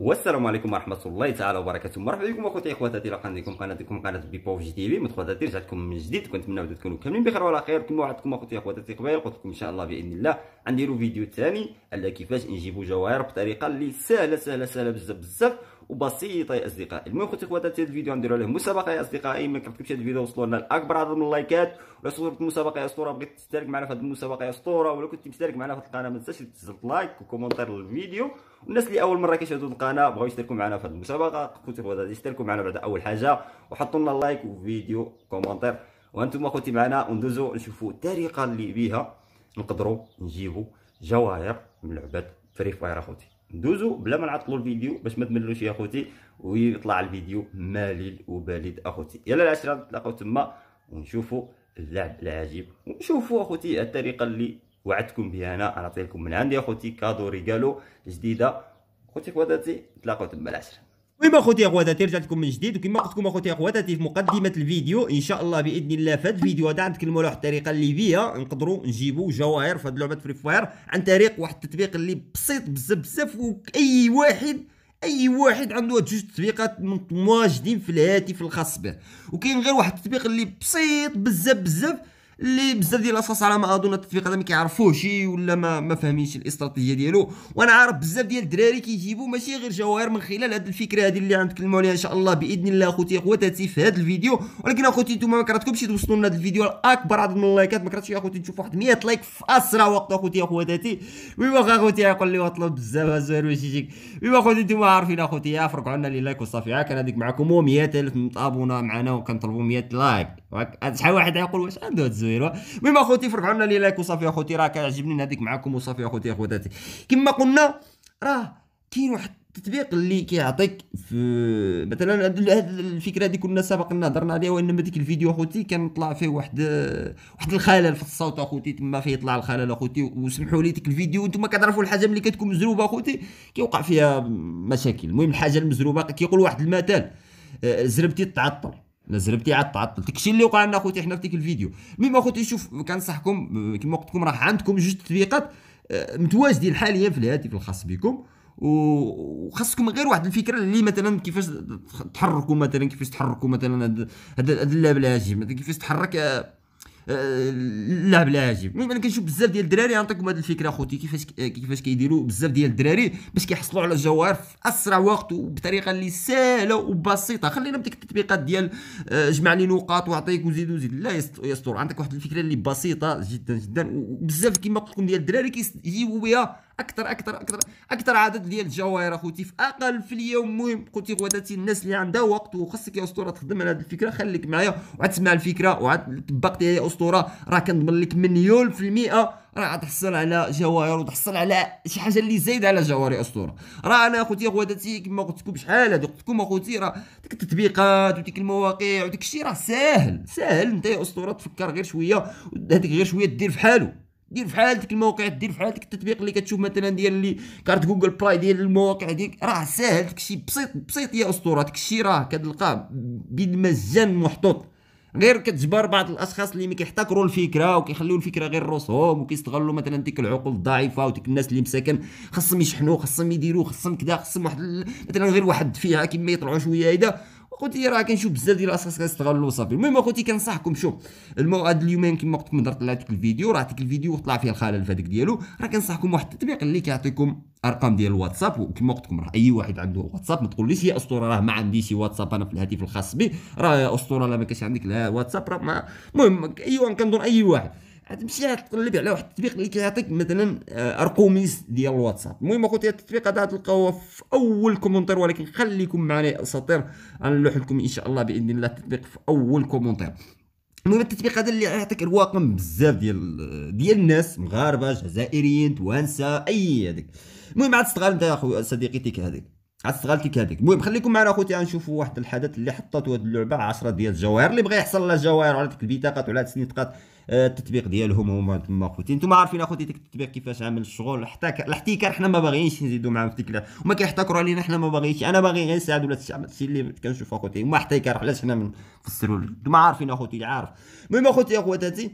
والسلام عليكم ورحمه الله تعالى وبركاته مرحبا بكم اخوتي اخواتاتي الى قناتكم قناتكم قناه بي بوف جي تي في مدخلاتي رجعتكم من جديد كنتمنى تكونوا كاملين بخير وعلى خير كما وعدتكم اخوتي اخواتاتي قبيل قلت لكم ان شاء الله باذن الله غنديروا فيديو ثاني على كيفاش نجيبوا جواهر بطريقه اللي سهله سهله سهله بزاف بزاف وبسيطه يا اصدقائي المهم خوتي خواتاتي هذا الفيديو غنديروا عليه مسابقه يا اصدقائي ما كتبتش هذا الفيديو وصلوا لنا لاكبر عدد من اللايكات ولا صورت المسابقه يا اسطوره بغيت تشترك معنا في هذه المسابقه يا اسطوره ولا كنت مشترك معنا في القناه ما تنساش تسجل لايك وكومونتير للفيديو والناس اللي اول مره كيشاهدوا القناه بغاو يشتركوا معنا في هذه المسابقه خوتي هذا اشتركوا معنا بعد اول حاجه وحطوا لنا لايك وفيديو كومونتير وانتم اخوتي معنا وندوزوا نشوفوا الطريقه اللي بها نقدروا نجيبوا جواهر من لعبه فري فاير اخوتي دوزو بلا ما نعطلوا الفيديو باش ما تملوش يا خوتي ويطلع الفيديو مليل وبالد اخوتي يلا العشره نتلاقاو تما ونشوفوا اللعب العجيب ونشوفوا اخوتي الطريقه اللي وعدتكم بها انا نعطيكم من عندي اخوتي كادو ريغالو جديده اخوتي خواتاتي نتلاقاو تما العشره المهم اخوتي اخواتاتي رجعت لكم من جديد وكما قلت لكم اخوتي اخواتاتي في مقدمه الفيديو ان شاء الله باذن الله في هذا الفيديو هذا نتكلموا على واحد الطريقه اللي فيها نقدروا نجيبوا جواهر في هذه لعبه فري فاير عن طريق واحد التطبيق اللي بسيط بزاف بزاف واي واحد اي واحد عنده جوج تطبيقات مواجدين في الهاتف الخاص به وكاين غير واحد التطبيق اللي بسيط بزاف بزاف اللي بزاف ديال الاشخاص على ما اظن التطبيق هذا ما كيعرفوش ولا ما ما فاهمينش الاستراتيجيه ديالو وانا عارف بزاف ديال الدراري كيجيبوا ماشي غير جواهر من خلال هذه الفكره هذه اللي غنتكلموا عليها ان شاء الله باذن الله اخوتي اخواتاتي في هذا الفيديو ولكن اخوتي انتم ما كرهتكمش توصلوا لنا هذا الفيديو لاكبر عدد من اللايكات ما كرهتش يا اخوتي تشوفوا واحد 100 لايك في اسرع وقت اخوتي اخواتاتي وي واخا اخوتي يقول لي واطلب بزاف الزهر باش يجيك واخا اخوتي انتم عارفين اخوتي افرقوا لنا لي لايك وصافي كان هذيك معكم 100000 متابونا معنا وكنطلبوا 100 لايك شحال واحد يقول واش عنده هاد الزوير المهم اخوتي فرفعوا لنا لي لايك وصافي اخوتي راه كيعجبني نهديك معاكم وصافي اخوتي اخواتاتي كما قلنا راه كاين واحد التطبيق اللي كيعطيك في مثلا هاد الفكره هذه كنا سابقا هضرنا عليها وانما ديك الفيديو اخوتي كان طلع فيه واحد واحد الخلل في الصوت اخوتي تما فيه طلع الخلل اخوتي وسمحوا لي ديك الفيديو انتم كتعرفوا الحاجه ملي كتكون مزروبه اخوتي كيوقع فيها مشاكل المهم الحاجه المزروبه كيقول واحد المثل آه، زربتي تعطل نزل بتاع عطل داكشي اللي وقع لنا اخوتي حنا في ديك الفيديو المهم اخوتي شوف كنصحكم كما قلت لكم راه عندكم جوج تطبيقات آه، متواجدين حاليا في الهاتف الخاص بكم وخاصكم غير واحد الفكره اللي مثلا كيفاش تحركوا مثلا كيفاش تحركوا مثلا هذا هاد اللابلاجي مثلا كيفاش تحرك آه، اللعب آه، لا المهم انا كنشوف بزاف ديال الدراري نعطيكم هذه الفكره اخوتي كيفاش آه، كيفاش كيديروا بزاف ديال الدراري باش كيحصلوا على الجوار في اسرع وقت وبطريقه اللي سهله وبسيطه خلينا بديك التطبيقات ديال آه، جمع لي نقاط واعطيك وزيد وزيد لا يستر عندك واحد الفكره اللي بسيطه جدا جدا وبزاف كما قلت لكم ديال الدراري كيجيو بها اكثر اكثر اكثر اكثر عدد ديال الجواهر اخوتي في اقل في اليوم المهم قلتي غداتي الناس اللي عندها وقت وخاصك يا اسطوره تخدم على هذه الفكره خليك معايا وعتسمع الفكره وعاد طبقتيها يا اسطوره راه كنضمن لك مليون في المئه راه غتحصل على جواهر وتحصل على شي حاجه اللي زايده على جواهر اسطوره راه انا اخوتي غداتي كما قلت لكم شحال هذه قلت لكم اخوتي راه ديك التطبيقات وديك المواقع وديك الشيء راه ساهل ساهل انت يا اسطوره تفكر غير شويه هذيك غير شويه دير في حاله دير في حالتك الموقع دير في حالتك التطبيق اللي كتشوف مثلا ديال اللي كارت جوجل بلاي ديال المواقع ديالك راه ساهل داكشي بسيط بسيط يا اسطوره داكشي راه كتلقاه بالمجان محطوط غير كتجبر بعض الاشخاص اللي ما كيحتكروا الفكره وكيخليو الفكره غير راسهم وكيستغلوا مثلا ديك العقول الضعيفه وديك الناس اللي مساكن خصهم يشحنوا خصهم يديروا خصهم كذا خصهم واحد مثلا غير واحد فيها كيما يطلعوا شويه هيدا اخوتي راه كنشوف بزاف ديال الاشخاص كيستغلوا صافي المهم اخوتي كنصحكم شوف الموعد اليومين كما قلت لكم درت ديك الفيديو راه ديك الفيديو طلع فيه الخلل في هذاك ديالو راه كنصحكم واحد التطبيق اللي كيعطيكم ارقام ديال الواتساب وكما قلت لكم راه اي واحد عنده واتساب ما تقوليش يا اسطوره راه ما عنديش واتساب انا في الهاتف الخاص بي راه يا اسطوره لا ما كاش عندك لا واتساب راه المهم ايوا كنظن اي واحد غتمشي غتقلب على واحد التطبيق اللي كيعطيك مثلا آه، ارقوميس ديال الواتساب المهم اخوتي هذا التطبيق هذا غتلقاوه في اول كومونتير ولكن خليكم معنا يا اساطير غنلوح لكم ان شاء الله باذن الله التطبيق في اول كومونتير المهم التطبيق هذا اللي يعطيك الواقم بزاف ديال آه، ديال الناس مغاربه جزائريين توانسه اي هذيك المهم عاد استغل انت اخويا صديقي تيك هذيك عاد تستغل تيك هذيك المهم خليكم معنا اخوتي غنشوفوا واحد الحدث اللي حطته هذه اللعبه 10 ديال الجواهر اللي بغى يحصل له الجواهر على ديك البطاقات وعلى السنيتقات آه، التطبيق ديالهم هما تما خوتي نتوما عارفين اخوتي ديك التطبيق كيفاش عامل الشغل حتى الاحتكار حنا ما باغيينش نزيدو معاهم في التكليف وما كيحتكروا علينا حنا ما باغيينش انا باغي غير نساعد ولاد الشعب هادشي اللي كنشوف اخوتي هما احتكار علاش حنا نفسروا نتوما عارفين اخوتي اللي عارف المهم اخوتي اخواتاتي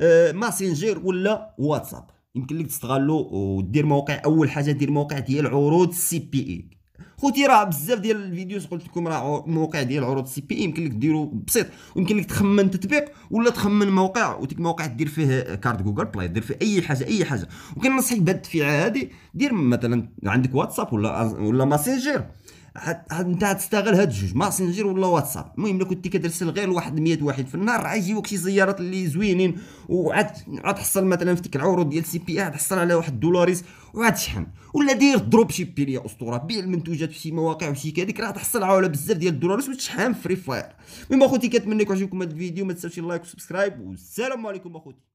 آه، ماسنجر ولا واتساب يمكن لك تستغلو ودير موقع اول حاجه دير موقع ديال عروض سي بي اي خوتي راه بزاف ديال الفيديوز قلت لكم راه موقع ديال عروض سي بي يمكن لك ديرو بسيط ويمكن لك تخمن تطبيق ولا تخمن موقع وديك موقع دير فيه كارت جوجل بلاي دير فيه اي حاجه اي حاجه وكنصحك بهاد الدفعه هادي دير مثلا عندك واتساب ولا ولا ماسنجر انت تستغل هاد الجوج ماسنجر ولا واتساب المهم لو كنتي كترسل غير لواحد 100 واحد في النهار راه يجيوك شي زيارات اللي زوينين وعاد عاد تحصل مثلا في ديك العروض ديال سي بي ا إيه، تحصل على واحد دولاريس وعاد شحن ولا دير دروب شيبي يا اسطوره بيع المنتوجات في شي مواقع وشي كذيك راه تحصل على بزاف ديال الدولاريس وتشحن فري فاير المهم اخوتي كنتمنى يكون عجبكم هذا الفيديو ما تنساوش اللايك وسبسكرايب والسلام عليكم اخوتي